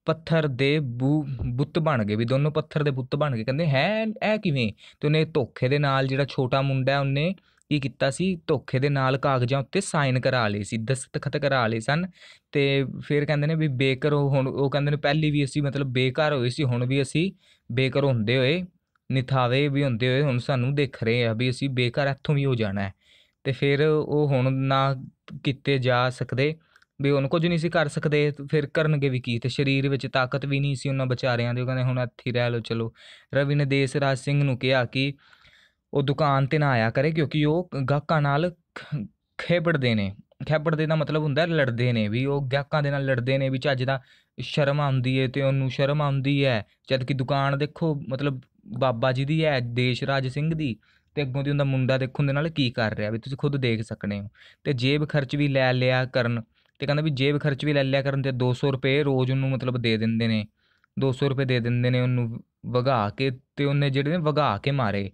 A: ਪੱਥਰ ਦੇ ਬੁੱਤ ਬਣ ਗਏ ਵੀ ਦੋਨੋਂ ਪੱਥਰ ਦੇ ਬੁੱਤ ਬਣ ਗਏ ਕਹਿੰਦੇ ਹੈ ਇਹ ਕਿਵੇਂ ਤੇ ਉਹਨੇ ਧੋਖੇ ਦੇ ਨਾਲ ਜਿਹੜਾ ਛੋਟਾ ਮੁੰਡਾ ਉਹਨੇ ਕੀ ਕੀਤਾ ਸੀ ਧੋਖੇ ਦੇ ਨਾਲ ਕਾਗਜ਼ਾਂ ਉੱਤੇ ਸਾਈਨ ਕਰਾ ਲਏ ਸੀ ਦਸਤਖਤ ਕਰਾ ਲਏ ਸਨ ਤੇ ਫਿਰ ਕਹਿੰਦੇ ਨੇ ਵੀ ਬੇਕਰ ਹੁਣ ਉਹ ਕਹਿੰਦੇ ਨੇ ਪਹਿਲੀ ਵੀ ਅਸੀਂ ਮਤਲਬ ਬੇਕਾਰ ਹੋਏ ਸੀ ਹੁਣ ਵੀ ਅਸੀਂ ਬੇਕਰ ਹੁੰਦੇ ਹੋਏ ਨਿਥਾਵੇ ਵੀ ਹੁੰਦੇ ਹੋਏ ਹੁਣ ਸਾਨੂੰ ਦੇਖ ਰਹੇ ਆ ਵੀ ਅਸੀਂ ਬੇਕਾਰ ਇੱਥੋਂ ਵੀ ਹੋ ਜਾਣਾ ਹੈ ਤੇ ਫਿਰ ਉਹ ਹੁਣ ਨਾ ਕਿਤੇ ਜਾ ਸਕਦੇ ਵੀ ਉਹਨਾਂ ਕੁਝ ਨਹੀਂ ਸੀ ਕਰ ਸਕਦੇ ਫਿਰ ਕਰਨਗੇ ਵੀ ਕੀ ਤੇ ਸਰੀਰ ਵਿੱਚ ਤਾਕਤ ਵੀ ਨਹੀਂ ਸੀ ਉਹਨਾਂ ਵਿਚਾਰਿਆਂ ਦੇ ਉਹ ਕਹਿੰਦੇ ਹੁਣ ਇੱਥੇ ਰਹਿ ਲਓ ਚਲੋ ਰਵੀ ਨੇ ਦੇਸ ਰਾਜ ਸਿੰਘ ਨੂੰ ਕਿਹਾ ਕਿ ਉਹ ਦੁਕਾਨ ਤੇ ਨਾ ਆਇਆ ਕਰੇ ਕਿਉਂਕਿ ਉਹ ਗਾਹਕਾਂ ਨਾਲ ਖੇਪੜਦੇ ਨੇ ਖੇਪੜਦੇ ਦਾ ਮਤਲਬ ਹੁੰਦਾ ਲੜਦੇ ਨੇ ਵੀ ਉਹ ਗਾਹਕਾਂ ਦੇ ਨਾਲ ਲੜਦੇ ਨੇ ਵੀ ਚੱਜ ਦਾ ਸ਼ਰਮ ਆਉਂਦੀ ਏ ਤੇ ਉਹਨੂੰ ਸ਼ਰਮ ਆਉਂਦੀ ਹੈ ਜਦ ਕਿ ਦੁਕਾਨ ਦੇਖੋ ਮਤਲਬ ਬਾਬਾ ਜੀ ਦੀ ਹੈ ਦੇਸ਼ ਰਾਜ ਸਿੰਘ ਦੀ ਤੇ ਅੱਗੋਂ ਦੀ ਉਹਦਾ ਮੁੰਡਾ ਦੇਖੋ ਉਹਦੇ ਨਾਲ ਕੀ ਕਰ ਰਿਹਾ ਵੀ ਤੁਸੀਂ ਖੁਦ ਦੇਖ ਸਕਣੇ ਹੋ ਤੇ ਜੇਬ ਖਰਚ ਵੀ ਲੈ ਲਿਆ ਕਰਨ ਤੇ ਕਹਿੰਦਾ ਵੀ ਜੇਬ ਖਰਚ ਵੀ ਲੈ ਲਿਆ ਕਰਨ ਤੇ 200 ਰੁਪਏ ਰੋਜ਼ ਉਹਨੂੰ ਮਤਲਬ ਦੇ ਦਿੰਦੇ ਨੇ 200 ਰੁਪਏ ਦੇ ਦਿੰਦੇ ਨੇ ਉਹਨੂੰ ਵਗਾ ਕੇ ਤੇ ਉਹਨੇ ਜਿਹੜੇ ਨੇ ਵਗਾ ਕੇ ਮਾਰੇ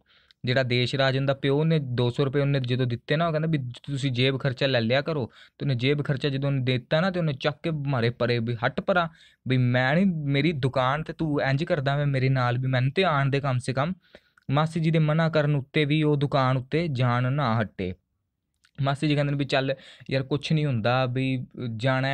A: ਜਿਹੜਾ ਦੇਸ਼ ਰਾਜ ਦਾ ਪਿਓ ਨੇ 200 ਰੁਪਏ ਉਹਨੇ ਜਦੋਂ ਦਿੱਤੇ ਨਾ ਉਹ ਕਹਿੰਦਾ ਵੀ ਤੁਸੀਂ ਜੇਬ ਖਰਚਾ ਲੈ ਲਿਆ ਕਰੋ ਤੇ ਉਹਨੇ ਜੇਬ ਖਰਚਾ ਜਦੋਂ ਉਹਨੇ ਦਿੱਤਾ ਨਾ ਤੇ ਉਹਨੇ ਚੱਕ ਕੇ ਮਾਰੇ ਪਰੇ ਵੀ ਹੱਟ ਪਰਾ ਵੀ ਮੈਂ ਨਹੀਂ ਮੇਰੀ ਦੁਕਾਨ ਤੇ ਤੂੰ ਇੰਜ ਕਰਦਾ ਵੇ ਮੇਰੇ ਨਾਲ ਵੀ ਮੈਨੂੰ ਤੇ ਆਣ ਦੇ ਕੰਮ ਸੇ ਕੰਮ ਮਾਸੀ ਜੀ ਦੇ ਮਨਾ ਕਰਨ ਉੱਤੇ ਵੀ ਉਹ ਦੁਕਾਨ ਉੱਤੇ ਜਾਣ ਨਾ ਹਟੇ ਮਾਸੀ ਜੀ ਕਹਿੰਦੇ ਨੇ ਵੀ ਚੱਲ ਯਾਰ ਕੁਝ ਨਹੀਂ ਹੁੰਦਾ ਵੀ ਜਾਣਾ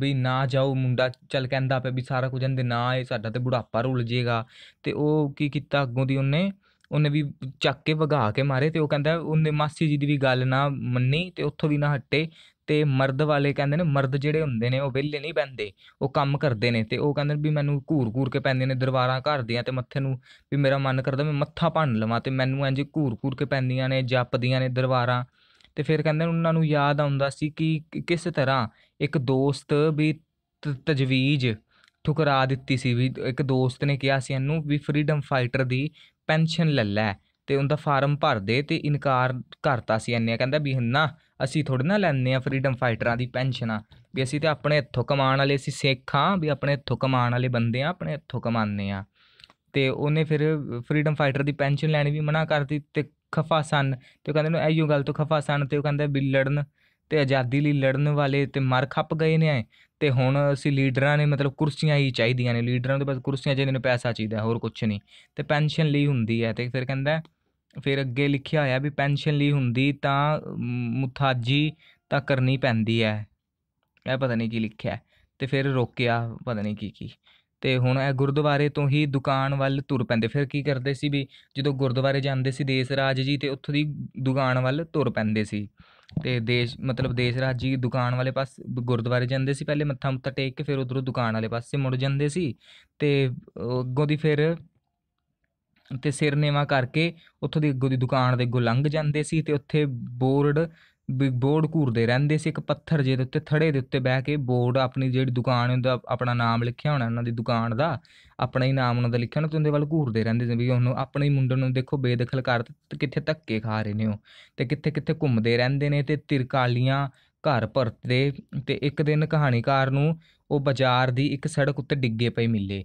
A: ਵੀ ਨਾ ਜਾਓ ਮੁੰਡਾ ਚੱਲ ਕਹਿੰਦਾ ਪਿਆ ਵੀ ਸਾਰਾ ਕੁਝ ਇਹਦੇ ਨਾ ਇਹ ਸਾਡਾ ਤੇ ਬੁਢਾਪਾ ਰੁੱਲ ਜੇਗਾ ਤੇ ਉਹ ਕੀ ਕੀਤਾ ਅੱਗੋਂ ਦੀ ਉਹਨੇ ਉਹਨੇ ਵੀ ਚੱਕ ਕੇ ਵਗਾ ਕੇ ਮਾਰੇ ਤੇ ਉਹ ਕਹਿੰਦਾ ਉਹਨੇ ਮਾਸੀ ਜੀ ਦੀ ਵੀ ਗੱਲ ਨਾ ਮੰਨੀ ਤੇ ਉੱਥੋਂ ਵੀ ਨਾ ਹਟੇ ਤੇ ਮਰਦ ਵਾਲੇ ਕਹਿੰਦੇ ਨੇ ਮਰਦ ਜਿਹੜੇ ਹੁੰਦੇ ਨੇ ਉਹ ਵਿਹਲੇ ਨਹੀਂ ਬੰਦੇ ਉਹ ਕੰਮ ਕਰਦੇ ਨੇ ਤੇ ਉਹ ਕਹਿੰਦੇ ਵੀ ਮੈਨੂੰ ਘੂਰ ਘੂਰ ਕੇ ਪੈਂਦੇ ਨੇ ਦਰਬਾਰਾਂ ਘਰ ਦੀਆਂ ਤੇ ਮੱਥੇ ਨੂੰ ਵੀ ਮੇਰਾ ਮਨ ਕਰਦਾ ਮੈਂ ਮੱਥਾ ਭੰਨ ਲਵਾਂ ਤੇ ਮੈਨੂੰ ਇੰਜ ਘੂਰ ਘੂਰ ਕੇ ਪੈਂਦੀਆਂ ਨੇ ਜਪਦੀਆਂ ਨੇ ਦਰਬਾਰਾਂ ਤੇ ਫਿਰ ਕਹਿੰਦੇ ਉਹਨਾਂ ਨੂੰ ਯਾਦ ਆਉਂਦਾ ਸੀ ਕਿ ਕਿਸ ਤਰ੍ਹਾਂ ਇੱਕ ਦੋਸਤ ਵੀ ਤਜਵੀਜ਼ ਠੁਕਰਾ ਦਿੱਤੀ ਸੀ ਵੀ ਇੱਕ ਦੋਸਤ ਨੇ ਕਿਹਾ ਸੀ ਇਹਨੂੰ ਵੀ ਫਰੀडम ਫਾਈਟਰ ਦੀ ਪੈਨਸ਼ਨ ਲੈ ਲੈ ਤੇ ਉਹਦਾ ਫਾਰਮ ਭਰ ਦੇ ਤੇ ਇਨਕਾਰ ਕਰਤਾ ਸੀ ਐਨੇ ਕਹਿੰਦਾ ਵੀ ਨਾ ਅਸੀਂ ਥੋੜੀ ਨਾ ਲੈਣੇ ਆ ਫਰੀडम ਫਾਈਟਰਾਂ ਦੀ ਪੈਨਸ਼ਨ ਆ ਵੀ ਅਸੀਂ ਤੇ ਆਪਣੇ ਹੱਥੋਂ ਕਮਾਉਣ ਵਾਲੇ ਅਸੀਂ ਸਿੱਖ ਆ ਵੀ ਆਪਣੇ ਹੱਥੋਂ ਕਮਾਉਣ ਵਾਲੇ ਬੰਦੇ ਆ ਆਪਣੇ ਹੱਥੋਂ ਕਮਾਉਂਦੇ ਆ ਤੇ ਉਹਨੇ ਫਿਰ ਫਰੀडम ਫਾਈਟਰ ਦੀ ਪੈਨਸ਼ਨ ਲੈਣੀ ਵੀ ਮਨਾ ਕਰਤੀ ਤੇ ਖਫਾ ਸਨ ਤੇ ਕਹਿੰਦੇ ਨੂੰ ਐਯੋ ਗੱਲ ਤੋਂ ਖਫਾ ਸਨ ਤੇ ਉਹ ਕਹਿੰਦੇ ਵੀ ਲੜਨ ਤੇ ਆਜ਼ਾਦੀ ਲਈ ਲੜਨ ਵਾਲੇ ਤੇ ਮਰ ਖੱਪ ਗਏ ਨੇ ਤੇ ਹੁਣ ਅਸੀਂ ਲੀਡਰਾਂ ਨੇ ਮਤਲਬ ਕੁਰਸੀਆਂ ਹੀ ਚਾਹੀਦੀਆਂ ਨੇ ਲੀਡਰਾਂ ਦੇ ਬਸ ਕੁਰਸੀਆਂ ਚਾਹੀਦੀਆਂ ਨੇ ਪੈਸਾ ਚਾਹੀਦਾ ਹੋਰ ਕੁਝ ਨਹੀਂ ਤੇ ਪੈਨਸ਼ਨ ਲਈ ਹੁੰਦੀ ਹੈ ਤੇ ਫਿਰ ਕਹਿੰਦਾ ਫਿਰ ਅੱਗੇ ਲਿਖਿਆ ਹੋਇਆ ਵੀ ਪੈਨਸ਼ਨ ਲਈ ਹੁੰਦੀ ਤਾਂ ਮੁਥਾਜੀ ਤਾਂ ਕਰਨੀ ਪੈਂਦੀ ਹੈ ਇਹ ਪਤਾ ਨਹੀਂ ਕੀ ਲਿਖਿਆ ਤੇ ਫਿਰ ਰੋਕਿਆ ਪਤਾ ਨਹੀਂ ਕੀ ਕੀ ਤੇ ਹੁਣ ਇਹ ਗੁਰਦੁਆਰੇ ਤੋਂ ਹੀ ਦੁਕਾਨ ਵੱਲ ਤੁਰ ਪੈਂਦੇ ਫਿਰ ਕੀ ਕਰਦੇ ਸੀ ਵੀ ਜਦੋਂ ਗੁਰਦੁਆਰੇ ਜਾਂਦੇ ਸੀ ਦੇਸ ਰਾਜ ਜੀ ਤੇ ਉੱਥੋਂ ਦੀ ਦੁਕਾਨ ਵੱਲ ਤੁਰ ਪੈਂਦੇ ਸੀ ਤੇ ਦੇਸ਼ ਮਤਲਬ ਦੇਸ਼ ਰਾਜ ਜੀ ਦੁਕਾਨ ਵਾਲੇ ਪਾਸ ਗੁਰਦੁਆਰੇ ਜਾਂਦੇ ਸੀ ਪਹਿਲੇ ਮੱਥਾ ਮੁੱਤਾ ਟੇਕ ਕੇ ਫਿਰ ਉਧਰੋਂ ਦੁਕਾਨ ਵਾਲੇ ਪਾਸੇ ਮੁੜ ਜਾਂਦੇ ਸੀ ਤੇ ਅੱਗੋਂ ਦੀ ਫਿਰ ਤੇ ਸਿਰ ਨੇਵਾ ਕਰਕੇ ਉੱਥੋਂ ਦੀ ਅੱਗੋਂ ਦੀ ਦੁਕਾਨ ਦੇ ਅੱਗੋਂ ਲੰਘ ਜਾਂਦੇ ਸੀ ਤੇ ਉੱਥੇ ਬੋਰਡ ਬੋਰਡ ਘੂਰਦੇ ਰਹਿੰਦੇ ਸੀ ਇੱਕ ਪੱਥਰ ਜਿਹੇ ਦੇ ਉੱਤੇ ਥੜੇ ਦੇ ਉੱਤੇ ਬਹਿ ਕੇ ਬੋਰਡ ਆਪਣੀ ਜਿਹੜੀ ਦੁਕਾਨ ਹੁੰਦਾ ਆਪਣਾ ਨਾਮ ਲਿਖਿਆ ਹੋਣਾ ਉਹਨਾਂ ਦੀ ਦੁਕਾਨ ਦਾ ਆਪਣਾ ਹੀ ਨਾਮ ਉਹਨਾਂ ਦਾ ਲਿਖਿਆ ਹੋਣਾ ਤੇ ਉਹਦੇ ਵੱਲ ਘੂਰਦੇ ਰਹਿੰਦੇ ਸੀ ਵੀ ਉਹਨੂੰ ਆਪਣੇ ਮੁੰਡੇ ਨੂੰ ਦੇਖੋ ਬੇਦਖਲ ਕਰ ਤੇ ਕਿੱਥੇ ਧੱਕੇ ਖਾ ਰਹੇ ਨੇ ਉਹ ਤੇ ਕਿੱਥੇ ਕਿੱਥੇ ਘੁੰਮਦੇ ਰਹਿੰਦੇ ਨੇ ਤੇ ਤਿਰਕਾਲੀਆਂ ਘਰ ਪਰਤਦੇ ਤੇ ਇੱਕ ਦਿਨ ਕਹਾਣੀਕਾਰ ਨੂੰ ਉਹ ਬਾਜ਼ਾਰ ਦੀ ਇੱਕ ਸੜਕ ਉੱਤੇ ਡਿੱਗੇ ਪਏ ਮਿਲੇ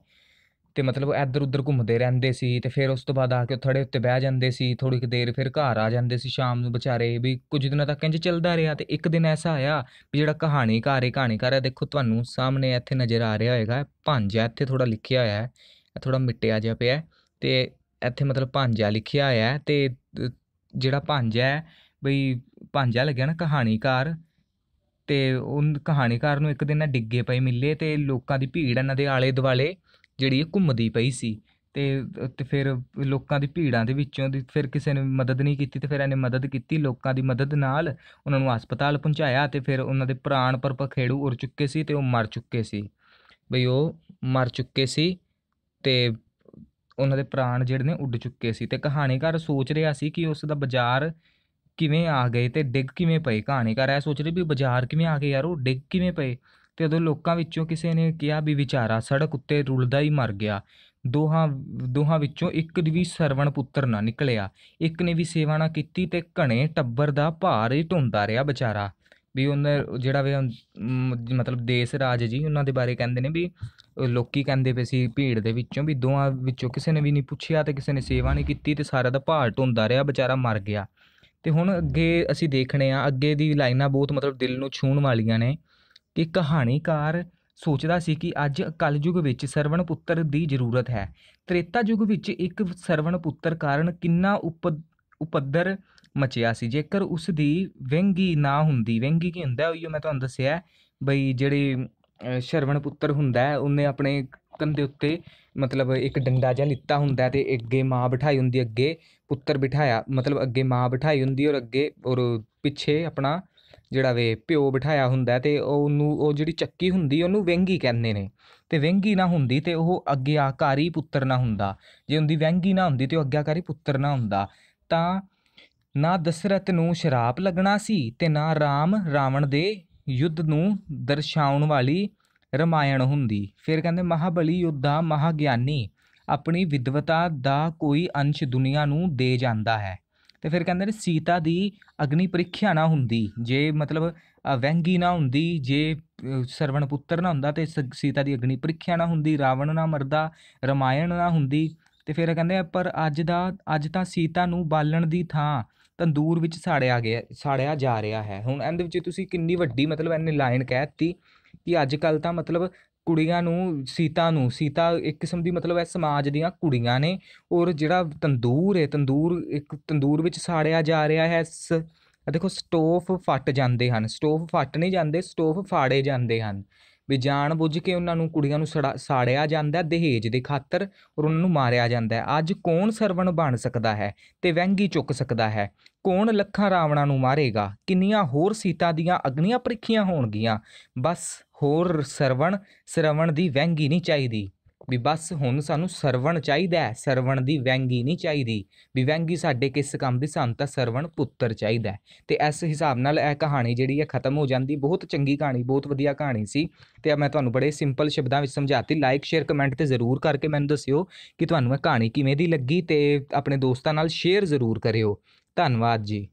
A: ਤੇ ਮਤਲਬ ਇੱਧਰ ਉੱਧਰ ਘੁੰਮਦੇ ਰਹਿੰਦੇ ਸੀ ਤੇ ਫਿਰ ਉਸ ਤੋਂ ਬਾਅਦ ਆ ਕੇ ਥੜੇ ਉੱਤੇ ਬਹਿ ਜਾਂਦੇ ਸੀ ਥੋੜੀ ਦੇਰ ਫਿਰ ਘਰ ਆ ਜਾਂਦੇ ਸੀ ਸ਼ਾਮ ਨੂੰ ਵਿਚਾਰੇ ਵੀ ਕੁਝ ਦਿਨਾਂ ਤੱਕ ਇੰਜ ਚੱਲਦਾ ਰਿਹਾ ਤੇ ਇੱਕ ਦਿਨ ਐਸਾ ਆਇਆ ਵੀ ਜਿਹੜਾ ਕਹਾਣੀਕਾਰ ਹੈ ਕਹਾਣੀਕਾਰ ਹੈ ਦੇਖੋ ਤੁਹਾਨੂੰ ਸਾਹਮਣੇ ਇੱਥੇ ਨਜ਼ਰ ਆ ਰਿਹਾ ਹੋਏਗਾ ਭਾਂਜਾ ਇੱਥੇ ਥੋੜਾ ਲਿਖਿਆ ਹੋਇਆ ਹੈ ਥੋੜਾ ਮਿੱਟਿਆ ਜਿਹਾ ਪਿਆ ਤੇ ਇੱਥੇ ਮਤਲਬ ਭਾਂਜਾ ਲਿਖਿਆ ਹੋਇਆ ਹੈ ਤੇ ਜਿਹੜਾ ਭਾਂਜਾ ਹੈ ਬਈ ਭਾਂਜਾ ਲੱਗਿਆ ਨਾ ਕਹਾਣੀਕਾਰ ਤੇ ਉਹ ਕਹਾਣੀਕਾਰ ਨੂੰ ਇੱਕ ਦਿਨ ਨਾ ਡਿੱਗੇ ਪਏ ਮਿਲੇ ਤੇ ਲੋਕਾਂ ਦੀ ਭੀੜ ਇਹਨਾਂ ਦੇ ਆਲੇ ਦੁਆਲੇ ਜਿਹੜੀ ਘੁੰਮਦੀ ਪਈ ਸੀ ਤੇ ਤੇ ਫਿਰ ਲੋਕਾਂ ਦੀ ਭੀੜਾਂ ਦੇ ਵਿੱਚੋਂ ਦੀ ਫਿਰ ਕਿਸੇ ਨੇ ਮਦਦ ਨਹੀਂ ਕੀਤੀ ਤੇ ਫਿਰ ਇਹਨੇ ਮਦਦ ਕੀਤੀ ਲੋਕਾਂ ਦੀ ਮਦਦ ਨਾਲ ਉਹਨਾਂ ਨੂੰ ਹਸਪਤਾਲ ਪਹੁੰਚਾਇਆ ਤੇ ਫਿਰ ਉਹਨਾਂ ਦੇ ਪ੍ਰਾਣ ਪਰ ਪਖੇੜੂ ਉੜ ਚੁੱਕੇ ਸੀ ਤੇ ਉਹ ਮਰ ਚੁੱਕੇ ਸੀ ਬਈ ਉਹ ਮਰ ਚੁੱਕੇ ਸੀ ਤੇ ਉਹਨਾਂ ਦੇ ਪ੍ਰਾਣ ਜਿਹੜੇ ਨੇ ਉੱਡ ਚੁੱਕੇ ਸੀ ਤੇ ਕਹਾਣੀਕਾਰ ਸੋਚ ਰਿਹਾ ਸੀ ਕਿ ਉਸ ਦਾ ਬਾਜ਼ਾਰ ਕਿਵੇਂ ਆ ਗਏ ਤੇ ਡਿੱਗ ਕਿਵੇਂ ਪਏ ਕਹਾਣੀਕਾਰ ਐ ਸੋਚ ਰਿਹਾ ਵੀ ਬਾਜ਼ਾਰ ਕਿਵੇਂ ਆ ਗਏ ਯਾਰ ਉਹ ਡਿੱਗ ਕਿਵੇਂ ਪਏ ਤੇ ਉਦੋਂ ਲੋਕਾਂ ਵਿੱਚੋਂ ਕਿਸੇ ਨੇ ਕਿਹਾ ਵੀ ਵਿਚਾਰਾ ਸੜਕ ਉੱਤੇ ਰੁਲਦਾ ਹੀ ਮਰ ਗਿਆ ਦੋਹਾਂ ਦੋਹਾਂ ਵਿੱਚੋਂ ਇੱਕ ਵੀ ਸਰਵਣ ਪੁੱਤਰ ਨਾ ਨਿਕਲਿਆ ਇੱਕ ਨੇ ਵੀ ਸੇਵਾ ਨਾ ਕੀਤੀ ਤੇ ਘਣੇ ਟੱਬਰ ਦਾ ਭਾਰ ਹੀ ਢੋਂਦਾ ਰਿਹਾ ਵਿਚਾਰਾ ਵੀ ਉਹਨੇ ਜਿਹੜਾ ਵੀ ਮਤਲਬ ਦੇਸ਼ ਰਾਜ ਜੀ ਉਹਨਾਂ ਦੇ ਬਾਰੇ ਕਹਿੰਦੇ ਨੇ ਵੀ ਲੋਕੀ ਕਹਿੰਦੇ ਪਏ ਸੀ ਭੀੜ ਦੇ ਵਿੱਚੋਂ ਵੀ ਦੋਹਾਂ ਵਿੱਚੋਂ ਕਿਸੇ ਨੇ ਵੀ ਨਹੀਂ ਪੁੱਛਿਆ ਤੇ ਕਿਸੇ ਨੇ ਸੇਵਾ ਨਹੀਂ ਕੀਤੀ ਤੇ ਸਾਰਾ ਦਾ ਭਾਰ ਢੋਂਦਾ ਰਿਹਾ ਵਿਚਾਰਾ ਮਰ ਗਿਆ ਤੇ ਹੁਣ ਅੱਗੇ ਅਸੀਂ ਦੇਖਣੇ ਆ ਅੱਗੇ ਦੀ ਲਾਈਨਾਂ ਬਹੁਤ ਮਤਲਬ ਦਿਲ ਨੂੰ ਛੂਣ ਵਾਲੀਆਂ ਨੇ ਕਿ ਕਹਾਣੀਕਾਰ ਸੋਚਦਾ ਸੀ ਕਿ ਅੱਜ ਕਲਯੁਗ ਵਿੱਚ ਸਰਵਣ ਪੁੱਤਰ ਦੀ ਜ਼ਰੂਰਤ ਹੈ ਤ੍ਰੇਤਾ ਯੁਗ ਵਿੱਚ ਇੱਕ ਸਰਵਣ ਪੁੱਤਰ ਕਾਰਨ ਕਿੰਨਾ ਉਪ ਉਪੱਦਰ ਮਚਿਆ ਸੀ ਜੇਕਰ ਉਸ ਦੀ ਵਿੰਗੀ ਨਾ ਹੁੰਦੀ ਵਿੰਗੀ ਕੀ ਹੁੰਦਾ ਉਹ ਮੈਂ ਤੁਹਾਨੂੰ ਦੱਸਿਆ ਬਈ ਜਿਹੜੇ ਸ਼ਰਵਣ ਪੁੱਤਰ ਹੁੰਦਾ ਉਹਨੇ ਆਪਣੇ ਕੰਦੇ ਉੱਤੇ ਮਤਲਬ ਇੱਕ ਡੰਡਾ ਜਿਹਾ ਲਿੱਤਾ ਹੁੰਦਾ ਤੇ ਅੱਗੇ ਮਾਂ ਬਿਠਾਈ ਹੁੰਦੀ ਅੱਗੇ ਪੁੱਤਰ ਬਿਠਾਇਆ ਮਤਲਬ ਅੱਗੇ ਮਾਂ ਬਿਠਾਈ ਹੁੰਦੀ ਔਰ ਅੱਗੇ ਔਰ ਪਿੱਛੇ ਆਪਣਾ ਜਿਹੜਾ ਵੇ ਪਿਓ ਬਿਠਾਇਆ ਹੁੰਦਾ ਤੇ ਉਹਨੂੰ ਉਹ ਜਿਹੜੀ ਚੱਕੀ ਹੁੰਦੀ ਉਹਨੂੰ ਵਹਿੰਗੀ ਕਹਿੰਦੇ ਨੇ ਤੇ ਵਹਿੰਗੀ ਨਾ ਹੁੰਦੀ ਤੇ ਉਹ ਅਗਿਆਕਾਰੀ ਪੁੱਤਰ ਨਾ ਹੁੰਦਾ ਜੇ ਹੁੰਦੀ ਵਹਿੰਗੀ ਨਾ ਹੁੰਦੀ ਤੇ ਉਹ ਅਗਿਆਕਾਰੀ ਪੁੱਤਰ ਨਾ ਹੁੰਦਾ ਤਾਂ ਨਾ ਦਸ਼ਰਤ ਨੂੰ ਸ਼ਰਾਪ ਲੱਗਣਾ ਸੀ ਤੇ ਨਾ ਰਾਮ ਰਾਵਣ ਦੇ ਯੁੱਧ ਨੂੰ ਦਰਸਾਉਣ ਵਾਲੀ ਰਮਾਇਣ ਹੁੰਦੀ ਫਿਰ ਕਹਿੰਦੇ ਮਹਾਬਲੀ ਯੋਧਾ ਮਹਾਗਿਆਨੀ ਆਪਣੀ ਵਿਦਵਤਾ ਦਾ ਕੋਈ ਅੰਸ਼ ਦੁਨੀਆ ਨੂੰ ਦੇ ਜਾਂਦਾ ਹੈ ਤੇ ਫਿਰ ਕਹਿੰਦੇ ਨੇ ਸੀਤਾ ਦੀ ਅਗਨੀ ਪ੍ਰੀਖਿਆ ਨਾ ਹੁੰਦੀ ਜੇ ਮਤਲਬ ਵੈਂਗੀ ਨਾ ਹੁੰਦੀ ਜੇ ਸਰਵਣ ਪੁੱਤਰ ਨਾ ਹੁੰਦਾ ਤੇ ਸੀਤਾ ਦੀ ਅਗਨੀ ਪ੍ਰੀਖਿਆ ਨਾ ਹੁੰਦੀ ਰਾਵਣ ਨਾ ਮਰਦਾ ਰਮਾਇਣ ਨਾ ਹੁੰਦੀ ਤੇ ਫਿਰ ਕਹਿੰਦੇ ਪਰ ਅੱਜ ਦਾ ਅੱਜ ਤਾਂ ਸੀਤਾ ਨੂੰ ਬਾਲਣ ਦੀ ਥਾਂ ਤੰਦੂਰ ਵਿੱਚ ਸਾੜਿਆ ਗਿਆ ਸਾੜਿਆ ਜਾ ਰਿਹਾ ਹੈ ਹੁਣ ਇਹਦੇ ਵਿੱਚ ਤੁਸੀਂ ਕਿੰਨੀ ਵੱਡੀ ਮਤਲਬ ਇਹਨੇ ਲਾਈਨ ਕਹਿ ਦਿੱਤੀ ਕਿ ਅੱਜ ਕੱਲ ਤਾਂ ਮਤਲਬ ਕੁੜੀਆਂ ਨੂੰ ਸੀਤਾ ਨੂੰ ਸੀਤਾ ਇੱਕ ਕਿਸਮ ਦੀ ਮਤਲਬ ਹੈ ਸਮਾਜ ਦੀਆਂ ਕੁੜੀਆਂ ਨੇ ਔਰ ਜਿਹੜਾ ਤੰਦੂਰ ਹੈ ਤੰਦੂਰ ਇੱਕ ਤੰਦੂਰ ਵਿੱਚ ਸਾੜਿਆ ਜਾ ਰਿਹਾ ਹੈ ਆ ਦੇਖੋ ਸਟੋਫ ਫਟ ਜਾਂਦੇ ਹਨ ਸਟੋਫ ਫਟ ਨਹੀਂ ਜਾਂਦੇ ਸਟੋਫ ਫਾੜੇ ਜਾਂਦੇ ਹਨ ਵੀ ਜਾਣ ਬੁੱਝ ਕੇ ਉਹਨਾਂ ਨੂੰ ਕੁੜੀਆਂ ਨੂੰ ਸਾੜਿਆ ਜਾਂਦਾ ਦਹੇਜ ਦੇ ਖਾਤਰ ਔਰ ਉਹਨਾਂ ਨੂੰ ਮਾਰਿਆ ਜਾਂਦਾ ਅੱਜ ਕੌਣ ਸਰਵਣ ਬਣ ਸਕਦਾ ਹੈ ਤੇ ਵਹਿੰਗੀ ਚੁੱਕ ਸਕਦਾ ਹੈ ਕੌਣ ਲੱਖਾਂ ਰਾਵਣਾ ਨੂੰ ਮਾਰੇਗਾ ਕਿੰਨੀਆਂ ਹੋਰ ਸੀਤਾ ਦੀਆਂ ਅਗਨੀਆਂ ਪ੍ਰੀਖਿਆ ਹੋਣਗੀਆਂ ਬਸ ਹੋਰ ਸਰਵਣ ਸਰਵਣ ਦੀ ਵਹਿੰਗੀ ਨਹੀਂ ਚਾਹੀਦੀ ਵੀ ਬਸ ਹੁਣ ਸਾਨੂੰ ਸਰਵਣ ਚਾਹੀਦਾ ਹੈ ਸਰਵਣ ਦੀ ਵੈਂਗੀ ਨਹੀਂ ਚਾਹੀਦੀ ਵੀ ਵੈਂਗੀ ਸਾਡੇ ਕਿਸ ਕੰਮ ਦੀ ਸਾਨੂੰ ਤਾਂ ਸਰਵਣ ਪੁੱਤਰ ਚਾਹੀਦਾ ਤੇ ਇਸ ਹਿਸਾਬ ਨਾਲ ਇਹ ਕਹਾਣੀ ਜਿਹੜੀ ਹੈ ਖਤਮ ਹੋ ਜਾਂਦੀ ਬਹੁਤ ਚੰਗੀ ਕਹਾਣੀ ਬਹੁਤ ਵਧੀਆ ਕਹਾਣੀ ਸੀ ਤੇ ਮੈਂ ਤੁਹਾਨੂੰ ਬੜੇ ਸਿੰਪਲ ਸ਼ਬਦਾਂ ਵਿੱਚ ਸਮਝਾਤੀ ਲਾਈਕ ਸ਼ੇਅਰ ਕਮੈਂਟ ਤੇ ਜ਼ਰੂਰ ਕਰਕੇ ਮੈਨੂੰ ਦੱਸਿਓ ਕਿ ਤੁਹਾਨੂੰ ਇਹ ਕਹਾਣੀ ਕਿਵੇਂ ਦੀ ਲੱਗੀ ਤੇ ਆਪਣੇ ਦੋਸਤਾਂ ਨਾਲ ਸ਼ੇਅਰ ਜ਼ਰੂਰ ਕਰਿਓ ਧੰਨਵਾਦ ਜੀ